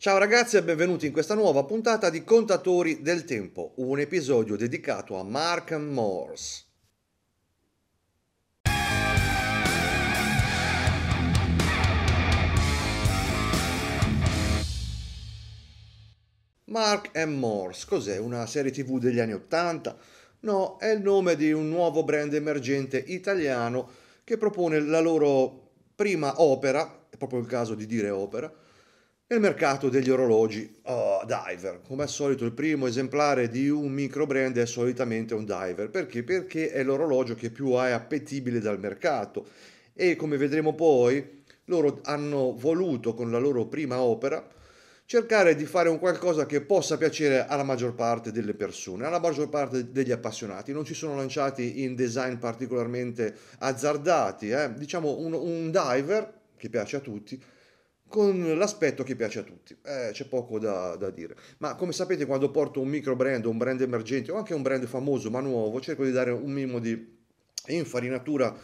Ciao ragazzi e benvenuti in questa nuova puntata di Contatori del Tempo, un episodio dedicato a Mark Morse. Mark M. Morse, cos'è? Una serie tv degli anni Ottanta? No, è il nome di un nuovo brand emergente italiano che propone la loro prima opera, è proprio il caso di dire opera, nel mercato degli orologi oh, diver. Come al solito il primo esemplare di un micro brand è solitamente un diver. Perché? Perché è l'orologio che più è appetibile dal mercato e come vedremo poi loro hanno voluto con la loro prima opera cercare di fare un qualcosa che possa piacere alla maggior parte delle persone, alla maggior parte degli appassionati. Non ci sono lanciati in design particolarmente azzardati, eh? diciamo un, un diver che piace a tutti con l'aspetto che piace a tutti. Eh, c'è poco da, da, dire. Ma come sapete, quando porto un micro brand, un brand emergente o anche un brand famoso ma nuovo, cerco di dare un minimo di infarinatura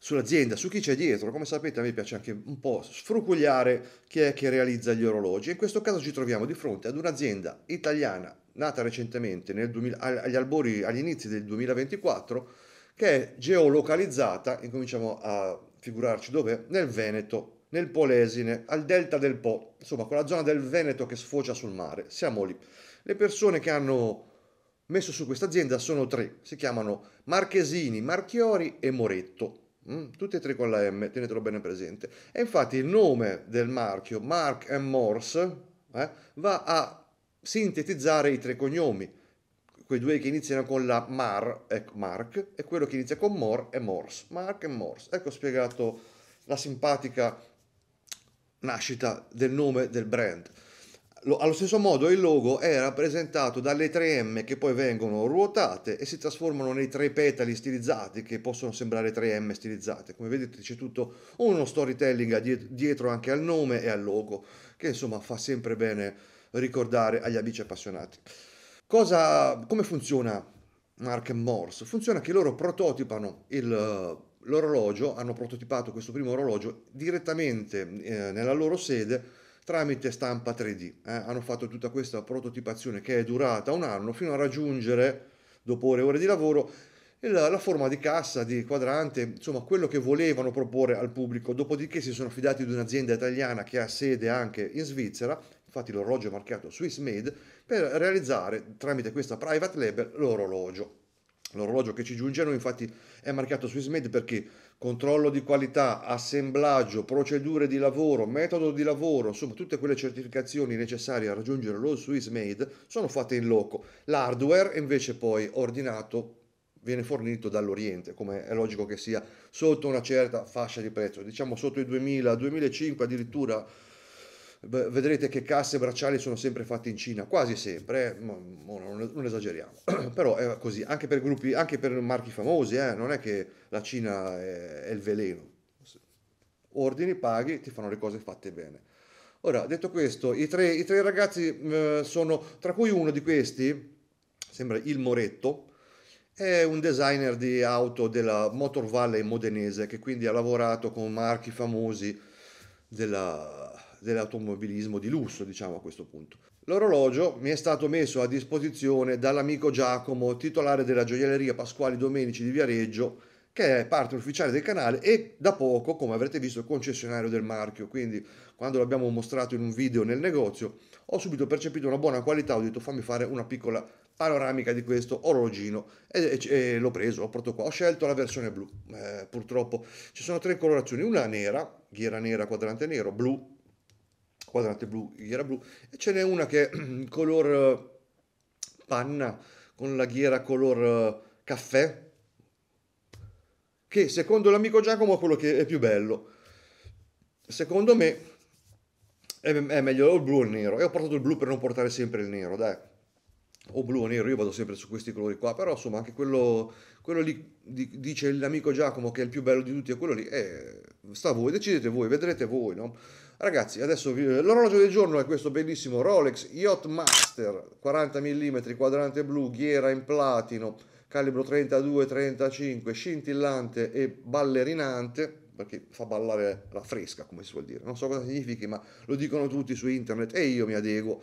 sull'azienda, su chi c'è dietro. Come sapete, a me piace anche un po' sfrucugliare chi è che realizza gli orologi. In questo caso ci troviamo di fronte ad un'azienda italiana nata recentemente 2000, agli albori, agli inizi del 2024, che è geolocalizzata, incominciamo a figurarci dove, nel Veneto nel Polesine, al delta del Po, insomma quella zona del Veneto che sfocia sul mare. Siamo lì. Le persone che hanno messo su questa azienda sono tre, si chiamano Marchesini, Marchiori e Moretto. Mm, tutti e tre con la M, tenetelo bene presente. E infatti il nome del marchio, Mark Morse, eh, va a sintetizzare i tre cognomi. Quei due che iniziano con la Mar, ecco Mark, e quello che inizia con Mor è Morse. Mark e Morse. Ecco spiegato la simpatica nascita del nome del brand. Allo stesso modo il logo è rappresentato dalle 3M che poi vengono ruotate e si trasformano nei tre petali stilizzati che possono sembrare 3M stilizzate. Come vedete c'è tutto uno storytelling dietro anche al nome e al logo che insomma fa sempre bene ricordare agli amici appassionati. Cosa, come funziona Mark Morse? Funziona che loro prototipano il l'orologio, hanno prototipato questo primo orologio direttamente eh, nella loro sede tramite stampa 3D. Eh. Hanno fatto tutta questa prototipazione che è durata un anno fino a raggiungere, dopo ore e ore di lavoro, la, la forma di cassa, di quadrante, insomma quello che volevano proporre al pubblico. Dopodiché si sono fidati di un'azienda italiana che ha sede anche in Svizzera, infatti l'orologio è marchiato Swiss Made, per realizzare tramite questa private label l'orologio. L'orologio che ci giunge a noi infatti è marchiato Swissmade perché controllo di qualità, assemblaggio, procedure di lavoro, metodo di lavoro, insomma tutte quelle certificazioni necessarie a raggiungere lo Swissmade sono fatte in loco. L'hardware invece poi ordinato viene fornito dall'Oriente, come è logico che sia sotto una certa fascia di prezzo, diciamo sotto i 2000, 2005 addirittura vedrete che casse e bracciali sono sempre fatti in Cina, quasi sempre, eh? non, esageriamo, però è così, anche per gruppi, anche per marchi famosi, eh? non è che la Cina è, il veleno, ordini, paghi, ti fanno le cose fatte bene. Ora, detto questo, i tre, i tre ragazzi eh, sono, tra cui uno di questi, sembra il Moretto, è un designer di auto della Motor Valley modenese che quindi ha lavorato con marchi famosi della, dell'automobilismo di lusso, diciamo a questo punto. L'orologio mi è stato messo a disposizione dall'amico Giacomo, titolare della gioielleria Pasquali Domenici di Viareggio, che è parte ufficiale del canale e da poco, come avrete visto, concessionario del marchio. Quindi, quando l'abbiamo mostrato in un video nel negozio, ho subito percepito una buona qualità. Ho detto fammi fare una piccola panoramica di questo orologino e, e, e l'ho preso, l'ho portato qua. Ho scelto la versione blu. Eh, purtroppo ci sono tre colorazioni: una nera, ghiera nera, quadrante nero, blu squadrate blu, ghiera blu, e ce n'è una che è color eh, panna con la ghiera color eh, caffè, che secondo l'amico Giacomo è quello che è più bello. Secondo me è, è meglio il blu o il nero, e ho portato il blu per non portare sempre il nero, dai o blu o nero, io vado sempre su questi colori qua, però insomma anche quello, quello lì dice l'amico Giacomo che è il più bello di tutti è quello lì, eh, sta a voi, decidete voi, vedrete voi, no? Ragazzi, adesso eh, l'orologio del giorno è questo bellissimo Rolex Yacht Master 40 mm quadrante blu, ghiera in platino, calibro 32-35, scintillante e ballerinante perché fa ballare la fresca, come si vuol dire. Non so cosa significhi, ma lo dicono tutti su internet e io mi adeguo.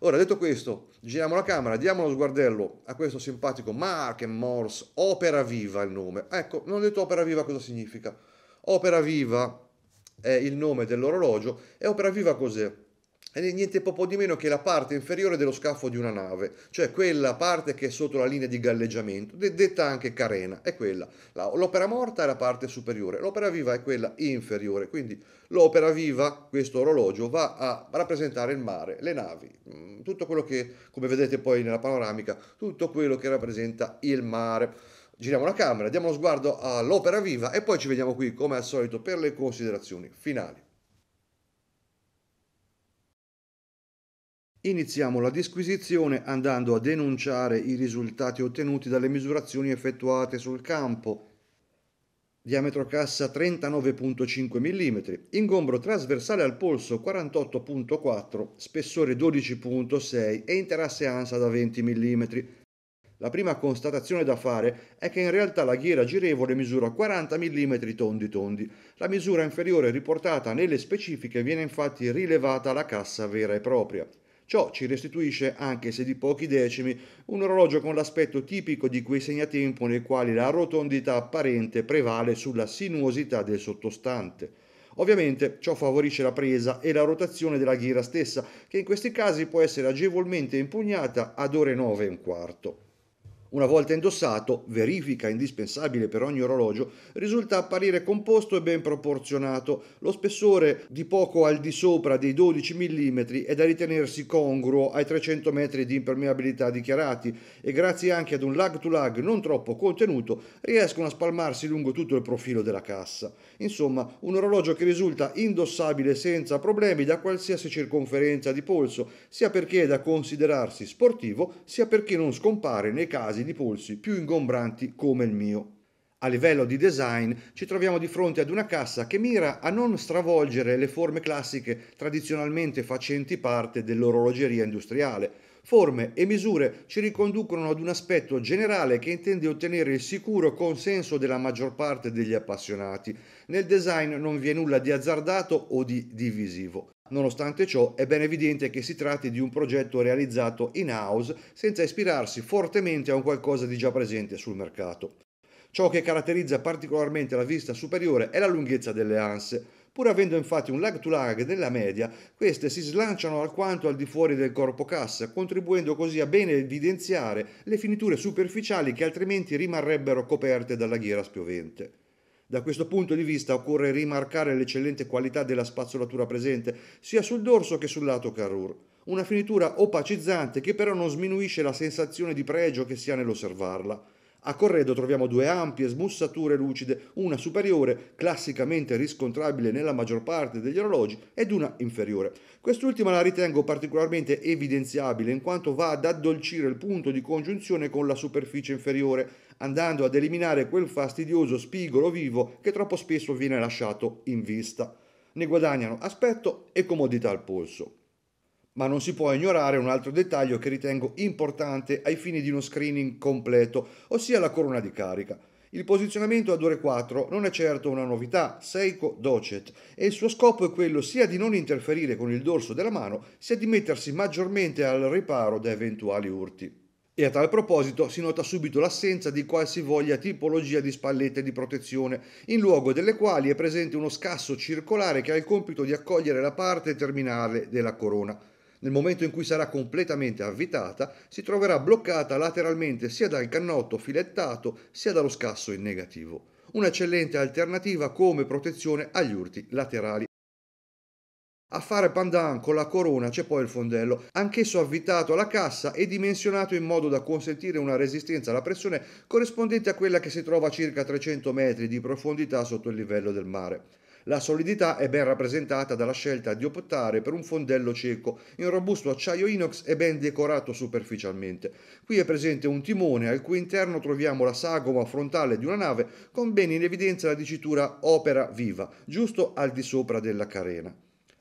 Ora, detto questo, giriamo la camera, diamo uno sguardello a questo simpatico Mark Morse, Opera Viva il nome. Ecco, non ho detto Opera Viva cosa significa. Opera Viva è il nome dell'orologio, è opera viva cos'è? È niente poco di meno che la parte inferiore dello scafo di una nave, cioè quella parte che è sotto la linea di galleggiamento, detta anche carena, è quella. l'opera morta è la parte superiore, l'opera viva è quella inferiore, quindi l'opera viva, questo orologio, va a rappresentare il mare, le navi, mm, tutto quello che, come vedete poi nella panoramica, tutto quello che rappresenta il mare giriamo la camera, diamo uno sguardo all'opera viva e poi ci vediamo qui come al solito per le considerazioni finali. Iniziamo la disquisizione andando a denunciare i risultati ottenuti dalle misurazioni effettuate sul campo. Diametro cassa 39.5 mm, ingombro trasversale al polso 48.4, spessore 12.6 e interasse ansa da 20 mm la prima constatazione da fare è che in realtà la ghiera girevole misura 40 mm tondi tondi. La misura inferiore riportata nelle specifiche viene infatti rilevata alla cassa vera e propria. Ciò ci restituisce, anche se di pochi decimi, un orologio con l'aspetto tipico di quei segnatempo nei quali la rotondità apparente prevale sulla sinuosità del sottostante. Ovviamente ciò favorisce la presa e la rotazione della ghiera stessa, che in questi casi può essere agevolmente impugnata ad ore 9 e un quarto. Una volta indossato, verifica indispensabile per ogni orologio, risulta apparire composto e ben proporzionato. Lo spessore di poco al di sopra dei 12 mm è da ritenersi congruo ai 300 metri di impermeabilità dichiarati e grazie anche ad un lag to lag non troppo contenuto riescono a spalmarsi lungo tutto il profilo della cassa. Insomma, un orologio che risulta indossabile senza problemi da qualsiasi circonferenza di polso, sia perché è da considerarsi sportivo, sia perché non scompare nei casi di polsi più ingombranti come il mio. A livello di design ci troviamo di fronte ad una cassa che mira a non stravolgere le forme classiche tradizionalmente facenti parte dell'orologeria industriale. Forme e misure ci riconducono ad un aspetto generale che intende ottenere il sicuro consenso della maggior parte degli appassionati. Nel design non vi è nulla di azzardato o di divisivo. Nonostante ciò, è ben evidente che si tratti di un progetto realizzato in house senza ispirarsi fortemente a un qualcosa di già presente sul mercato. Ciò che caratterizza particolarmente la vista superiore è la lunghezza delle anse. Pur avendo infatti un lag to lag della media, queste si slanciano alquanto al di fuori del corpo cassa, contribuendo così a bene evidenziare le finiture superficiali che altrimenti rimarrebbero coperte dalla ghiera spiovente. Da questo punto di vista occorre rimarcare l'eccellente qualità della spazzolatura presente sia sul dorso che sul lato Carrur, una finitura opacizzante che però non sminuisce la sensazione di pregio che si ha nell'osservarla. A corredo troviamo due ampie smussature lucide, una superiore, classicamente riscontrabile nella maggior parte degli orologi, ed una inferiore. Quest'ultima la ritengo particolarmente evidenziabile in quanto va ad addolcire il punto di congiunzione con la superficie inferiore, andando ad eliminare quel fastidioso spigolo vivo che troppo spesso viene lasciato in vista. Ne guadagnano aspetto e comodità al polso. Ma non si può ignorare un altro dettaglio che ritengo importante ai fini di uno screening completo, ossia la corona di carica. Il posizionamento ad ore 4 non è certo una novità, Seiko Docet, e il suo scopo è quello sia di non interferire con il dorso della mano, sia di mettersi maggiormente al riparo da eventuali urti. E a tal proposito si nota subito l'assenza di qualsivoglia tipologia di spallette di protezione, in luogo delle quali è presente uno scasso circolare che ha il compito di accogliere la parte terminale della corona nel momento in cui sarà completamente avvitata, si troverà bloccata lateralmente sia dal cannotto filettato sia dallo scasso in negativo. Un'eccellente alternativa come protezione agli urti laterali. A fare pandan con la corona c'è poi il fondello, anch'esso avvitato alla cassa e dimensionato in modo da consentire una resistenza alla pressione corrispondente a quella che si trova a circa 300 metri di profondità sotto il livello del mare. La solidità è ben rappresentata dalla scelta di optare per un fondello cieco in robusto acciaio inox e ben decorato superficialmente. Qui è presente un timone al cui interno troviamo la sagoma frontale di una nave con ben in evidenza la dicitura opera viva, giusto al di sopra della carena.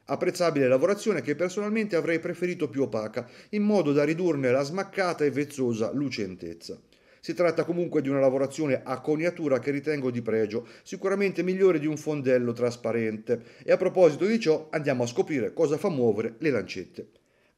Apprezzabile lavorazione che personalmente avrei preferito più opaca, in modo da ridurne la smaccata e vezzosa lucentezza. Si tratta comunque di una lavorazione a coniatura che ritengo di pregio, sicuramente migliore di un fondello trasparente. E a proposito di ciò andiamo a scoprire cosa fa muovere le lancette.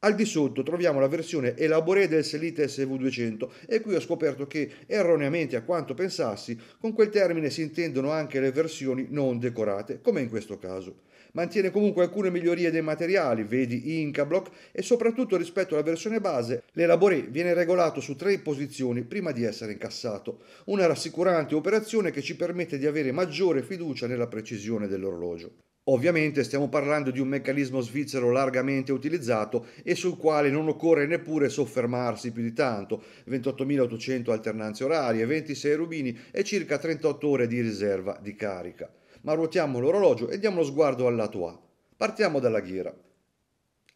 Al di sotto troviamo la versione elaborée del Selite SV200 e qui ho scoperto che, erroneamente a quanto pensassi, con quel termine si intendono anche le versioni non decorate, come in questo caso mantiene comunque alcune migliorie dei materiali, vedi Incablock, e soprattutto rispetto alla versione base, l'elaboré viene regolato su tre posizioni prima di essere incassato. Una rassicurante operazione che ci permette di avere maggiore fiducia nella precisione dell'orologio. Ovviamente stiamo parlando di un meccanismo svizzero largamente utilizzato e sul quale non occorre neppure soffermarsi più di tanto, 28.800 alternanze orarie, 26 rubini e circa 38 ore di riserva di carica ma ruotiamo l'orologio e diamo lo sguardo al lato A. Partiamo dalla ghiera.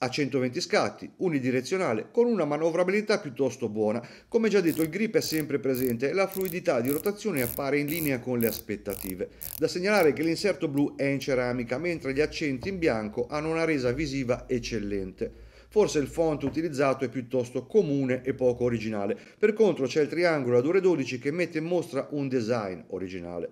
A 120 scatti, unidirezionale, con una manovrabilità piuttosto buona. Come già detto, il grip è sempre presente e la fluidità di rotazione appare in linea con le aspettative. Da segnalare che l'inserto blu è in ceramica, mentre gli accenti in bianco hanno una resa visiva eccellente forse il font utilizzato è piuttosto comune e poco originale. Per contro c'è il triangolo ad ore 12 che mette in mostra un design originale.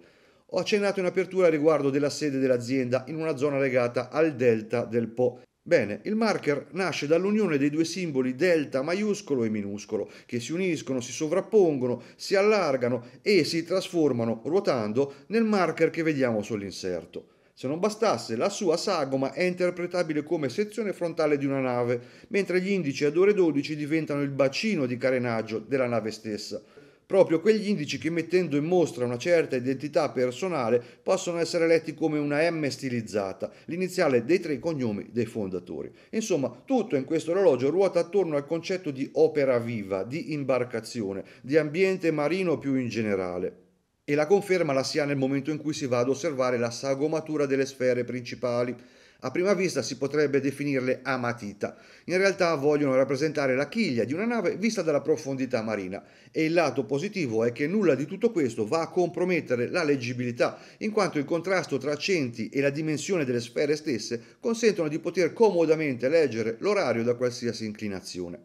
Ho accennato in apertura riguardo della sede dell'azienda in una zona legata al delta del Po. Bene, il marker nasce dall'unione dei due simboli delta maiuscolo e minuscolo, che si uniscono, si sovrappongono, si allargano e si trasformano, ruotando, nel marker che vediamo sull'inserto. Se non bastasse, la sua sagoma è interpretabile come sezione frontale di una nave, mentre gli indici ad ore 12 diventano il bacino di carenaggio della nave stessa proprio quegli indici che mettendo in mostra una certa identità personale possono essere letti come una M stilizzata, l'iniziale dei tre cognomi dei fondatori. Insomma, tutto in questo orologio ruota attorno al concetto di opera viva, di imbarcazione, di ambiente marino più in generale e la conferma la si ha nel momento in cui si va ad osservare la sagomatura delle sfere principali, a prima vista si potrebbe definirle a matita. In realtà vogliono rappresentare la chiglia di una nave vista dalla profondità marina e il lato positivo è che nulla di tutto questo va a compromettere la leggibilità, in quanto il contrasto tra centi e la dimensione delle sfere stesse consentono di poter comodamente leggere l'orario da qualsiasi inclinazione.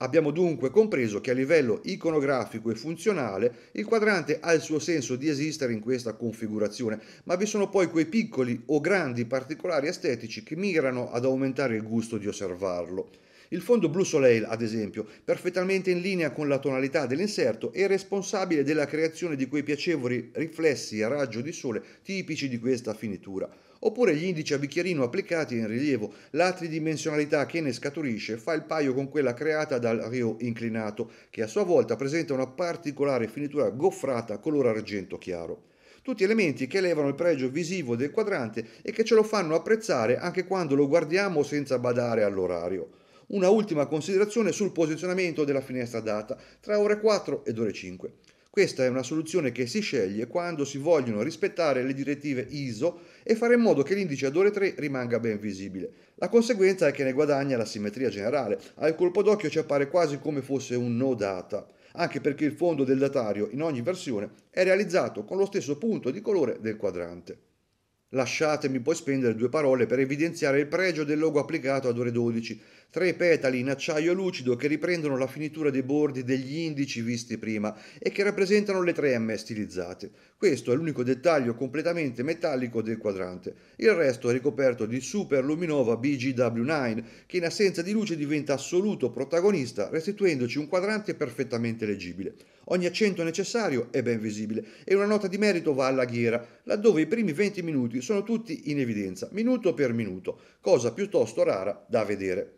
Abbiamo dunque compreso che a livello iconografico e funzionale il quadrante ha il suo senso di esistere in questa configurazione, ma vi sono poi quei piccoli o grandi particolari estetici che mirano ad aumentare il gusto di osservarlo. Il fondo blu Soleil, ad esempio, perfettamente in linea con la tonalità dell'inserto, è responsabile della creazione di quei piacevoli riflessi a raggio di sole tipici di questa finitura oppure gli indici a bicchierino applicati in rilievo, la tridimensionalità che ne scaturisce fa il paio con quella creata dal rio inclinato, che a sua volta presenta una particolare finitura goffrata color argento chiaro. Tutti elementi che elevano il pregio visivo del quadrante e che ce lo fanno apprezzare anche quando lo guardiamo senza badare all'orario. Una ultima considerazione sul posizionamento della finestra data tra ore 4 ed ore 5. Questa è una soluzione che si sceglie quando si vogliono rispettare le direttive ISO e fare in modo che l'indice ad ore 3 rimanga ben visibile. La conseguenza è che ne guadagna la simmetria generale. Al colpo d'occhio ci appare quasi come fosse un no data, anche perché il fondo del datario in ogni versione è realizzato con lo stesso punto di colore del quadrante. Lasciatemi poi spendere due parole per evidenziare il pregio del logo applicato ad ore 12, tre petali in acciaio lucido che riprendono la finitura dei bordi degli indici visti prima e che rappresentano le tre M stilizzate. Questo è l'unico dettaglio completamente metallico del quadrante. Il resto è ricoperto di Super Luminova BGW9 che in assenza di luce diventa assoluto protagonista restituendoci un quadrante perfettamente leggibile. Ogni accento necessario è ben visibile e una nota di merito va alla ghiera, laddove i primi 20 minuti sono tutti in evidenza, minuto per minuto, cosa piuttosto rara da vedere.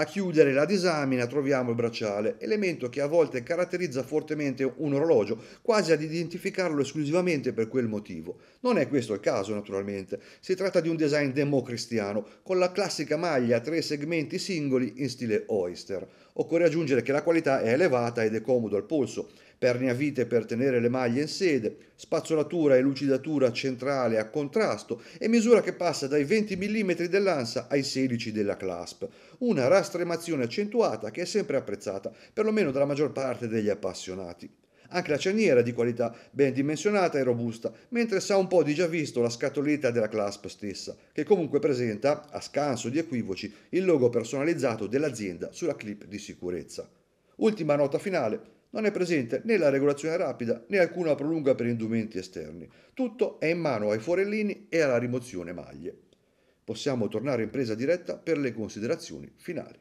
A chiudere la disamina troviamo il bracciale, elemento che a volte caratterizza fortemente un orologio, quasi ad identificarlo esclusivamente per quel motivo. Non è questo il caso, naturalmente. Si tratta di un design democristiano, con la classica maglia a tre segmenti singoli in stile oyster. Occorre aggiungere che la qualità è elevata ed è comodo al polso perni a vite per tenere le maglie in sede, spazzolatura e lucidatura centrale a contrasto e misura che passa dai 20 mm dell'ansa ai 16 della clasp. Una rastremazione accentuata che è sempre apprezzata, perlomeno dalla maggior parte degli appassionati. Anche la cerniera è di qualità ben dimensionata e robusta, mentre sa un po' di già visto la scatoletta della clasp stessa, che comunque presenta, a scanso di equivoci, il logo personalizzato dell'azienda sulla clip di sicurezza. Ultima nota finale, non è presente né la regolazione rapida né alcuna prolunga per indumenti esterni. Tutto è in mano ai forellini e alla rimozione maglie. Possiamo tornare in presa diretta per le considerazioni finali.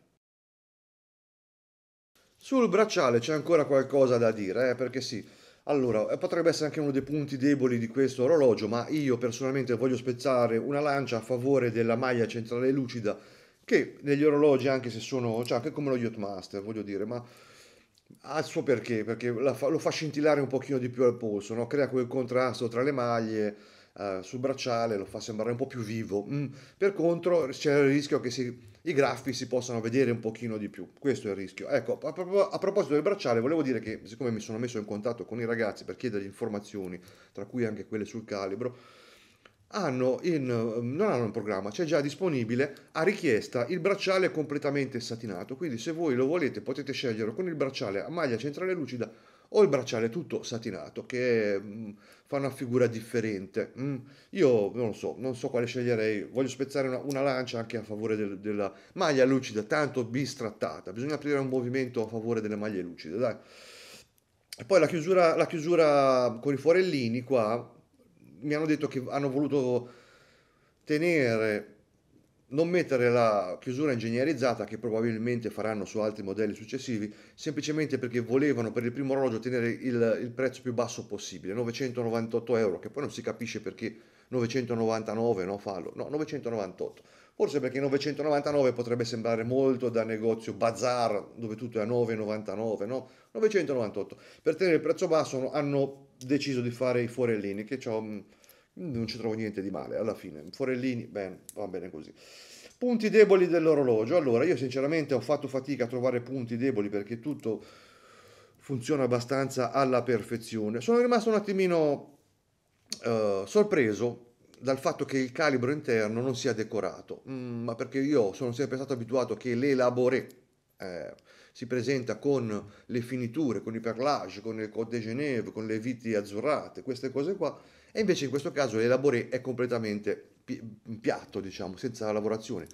Sul bracciale c'è ancora qualcosa da dire, eh? perché sì, allora, eh, potrebbe essere anche uno dei punti deboli di questo orologio, ma io personalmente voglio spezzare una lancia a favore della maglia centrale lucida, che negli orologi, anche se sono, cioè anche come lo Yacht Master, voglio dire, ma ha il suo perché, perché fa, lo fa scintillare un pochino di più al polso, no? crea quel contrasto tra le maglie, eh, sul bracciale lo fa sembrare un po' più vivo. Mm. Per contro c'è il rischio che si, i graffi si possano vedere un pochino di più, questo è il rischio. Ecco, a, a, proposito del bracciale, volevo dire che siccome mi sono messo in contatto con i ragazzi per chiedere informazioni, tra cui anche quelle sul calibro, hanno in, ehm, non hanno un programma, c'è già disponibile a richiesta il bracciale completamente satinato, quindi se voi lo volete potete scegliere con il bracciale a maglia centrale lucida o il bracciale tutto satinato che mm, fa una figura differente. Mm. io non lo so, non so quale sceglierei, voglio spezzare una, una lancia anche a favore del, della maglia lucida, tanto bistrattata, bisogna aprire un movimento a favore delle maglie lucide, dai. E poi la chiusura, la chiusura con i forellini qua mi hanno detto che hanno voluto tenere, non mettere la chiusura ingegnerizzata che probabilmente faranno su altri modelli successivi, semplicemente perché volevano per il primo orologio tenere il, il prezzo più basso possibile, 998 euro, che poi non si capisce perché 999 no, fallo, no, 998. Forse perché 999 potrebbe sembrare molto da negozio bazar dove tutto è a 9,99, no? 998. Per tenere il prezzo basso hanno deciso di fare i forellini, che mm, non ci trovo niente di male alla fine. Forellini, bene, va bene così. Punti deboli dell'orologio. Allora, io sinceramente ho fatto fatica a trovare punti deboli perché tutto funziona abbastanza alla perfezione. Sono rimasto un attimino eh, sorpreso dal fatto che il calibro interno non sia decorato, mm, ma perché io sono sempre stato abituato che l'elabore eh, si presenta con le finiture, con i perlage, con il Côte de Genève, con le viti azzurrate, queste cose qua, e invece in questo caso l'elaboré è completamente piatto, diciamo, senza lavorazione.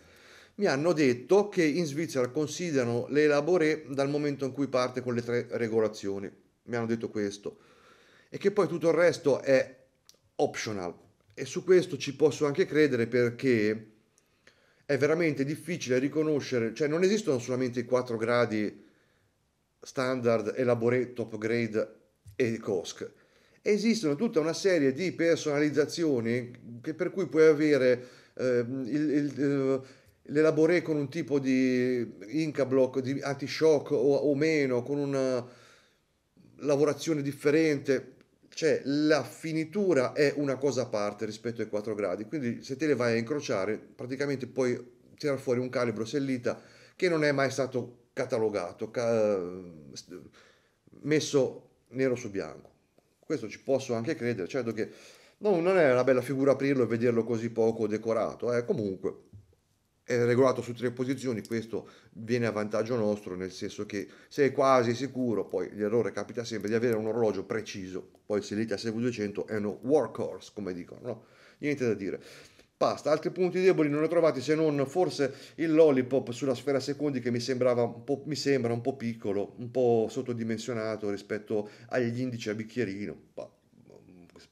Mi hanno detto che in Svizzera considerano le dal momento in cui parte con le tre regolazioni, mi hanno detto questo, e che poi tutto il resto è optional. E su questo ci posso anche credere perché è veramente difficile riconoscere, cioè non esistono solamente i 4 gradi standard, elaborate, top grade e COSC. Esistono tutta una serie di personalizzazioni che, per cui puoi avere eh, il, il, eh, l'elaboré con un tipo di Inca block, di anti-shock o, o meno, con una lavorazione differente cioè la finitura è una cosa a parte rispetto ai 4 gradi, quindi se te le vai a incrociare praticamente puoi tirare fuori un calibro sellita che non è mai stato catalogato, ca- messo nero su bianco. Questo ci posso anche credere, certo che no, non è una bella figura aprirlo e vederlo così poco decorato, eh, comunque è regolato su tre posizioni, questo viene a vantaggio nostro, nel senso che se è quasi sicuro, poi l'errore capita sempre, di avere un orologio preciso, poi se l'ITA SV200 è uno workhorse, come dicono, no? Niente da dire. Basta, altri punti deboli non ho trovati se non forse il lollipop sulla sfera secondi che mi, sembrava un po', mi sembra un po' piccolo, un po' sottodimensionato rispetto agli indici a bicchierino, pa-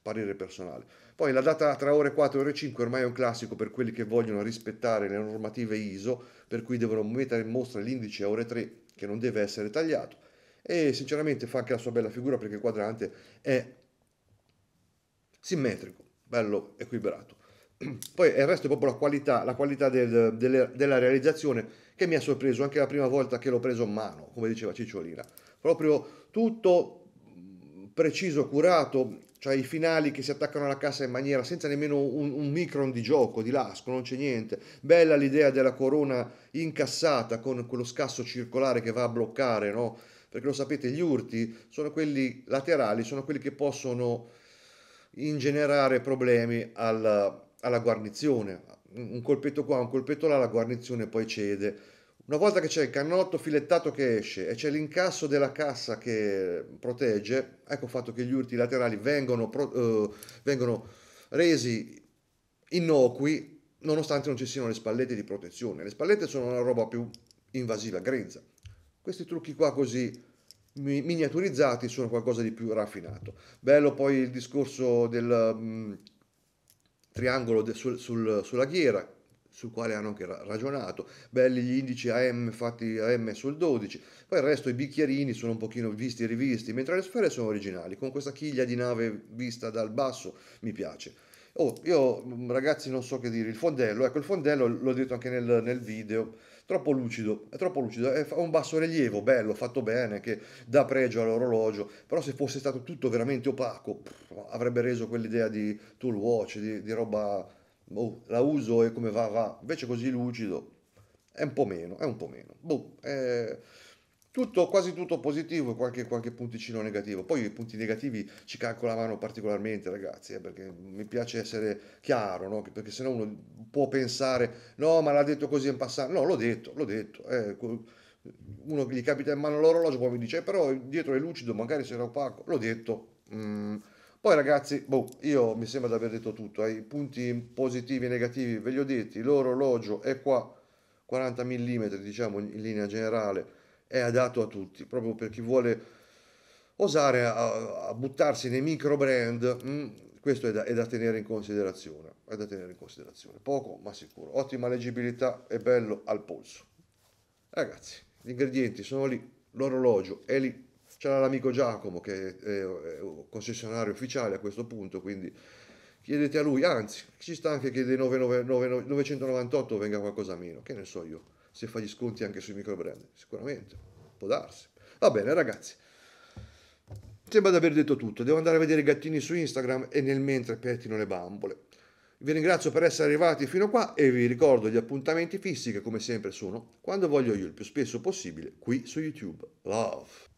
parere personale poi la data tra ore 4 e ore 5 ormai è un classico per quelli che vogliono rispettare le normative ISO, per cui devono mettere in mostra l'indice a ore 3 che non deve essere tagliato e sinceramente fa anche la sua bella figura perché il quadrante è simmetrico, bello equilibrato. Poi il resto è proprio la qualità, la qualità del, del, della realizzazione che mi ha sorpreso anche la prima volta che l'ho preso in mano, come diceva Cicciolina. Proprio tutto preciso, curato, cioè i finali che si attaccano alla cassa in maniera senza nemmeno un, un micron di gioco, di lasco, non c'è niente. Bella l'idea della corona incassata con quello scasso circolare che va a bloccare, no? Perché lo sapete, gli urti sono quelli laterali, sono quelli che possono ingenerare problemi alla, alla guarnizione. Un colpetto qua, un colpetto là, la guarnizione poi cede una volta che c'è il canotto filettato che esce e c'è l'incasso della cassa che protegge, ecco fatto che gli urti laterali vengono, pro, eh, vengono resi innocui nonostante non ci siano le spallette di protezione. Le spallette sono una roba più invasiva, grezza. Questi trucchi qua così miniaturizzati sono qualcosa di più raffinato. Bello poi il discorso del um, triangolo de, sul, sul, sulla ghiera, sul quale hanno anche ragionato. Belli gli indici AM fatti AM sul 12, poi il resto i bicchierini sono un pochino visti e rivisti, mentre le sfere sono originali, con questa chiglia di nave vista dal basso mi piace. Oh, io mm, ragazzi non so che dire, il fondello, ecco il fondello l'ho detto anche nel, nel video, troppo lucido, è troppo lucido, è un basso rilievo, bello, fatto bene, che dà pregio all'orologio, però se fosse stato tutto veramente opaco pff, avrebbe reso quell'idea di tool watch, di, di roba boh, la uso e come va va, invece così lucido è un po' meno, è un po' meno. Boh, è tutto, quasi tutto positivo e qualche, qualche, punticino negativo. Poi i punti negativi ci calcolavano particolarmente, ragazzi, eh, perché mi piace essere chiaro, no? perché sennò uno può pensare, no, ma l'ha detto così in passato. No, l'ho detto, l'ho detto. Eh, uno gli capita in mano l'orologio, poi mi dice, eh, però dietro è lucido, magari se era opaco. L'ho detto. Mm poi ragazzi, boh, io mi sembra di aver detto tutto, eh. i punti positivi e negativi ve li ho detti, l'orologio è qua, 40 mm diciamo in linea generale, è adatto a tutti, proprio per chi vuole osare a, a buttarsi nei micro brand, mh, mm, questo è da, è da, tenere in considerazione, è da tenere in considerazione, poco ma sicuro, ottima leggibilità e bello al polso. Ragazzi, gli ingredienti sono lì, l'orologio è lì, c'era l'amico Giacomo che è concessionario ufficiale a questo punto, quindi chiedete a lui, anzi ci sta anche che dei 999, 998 venga qualcosa meno, che ne so io, se fa gli sconti anche sui microbrand, sicuramente, può darsi. Va bene ragazzi, sembra di aver detto tutto, devo andare a vedere i gattini su Instagram e nel mentre pettino le bambole. Vi ringrazio per essere arrivati fino a qua e vi ricordo gli appuntamenti fissi che come sempre sono quando voglio io il più spesso possibile qui su YouTube. Love!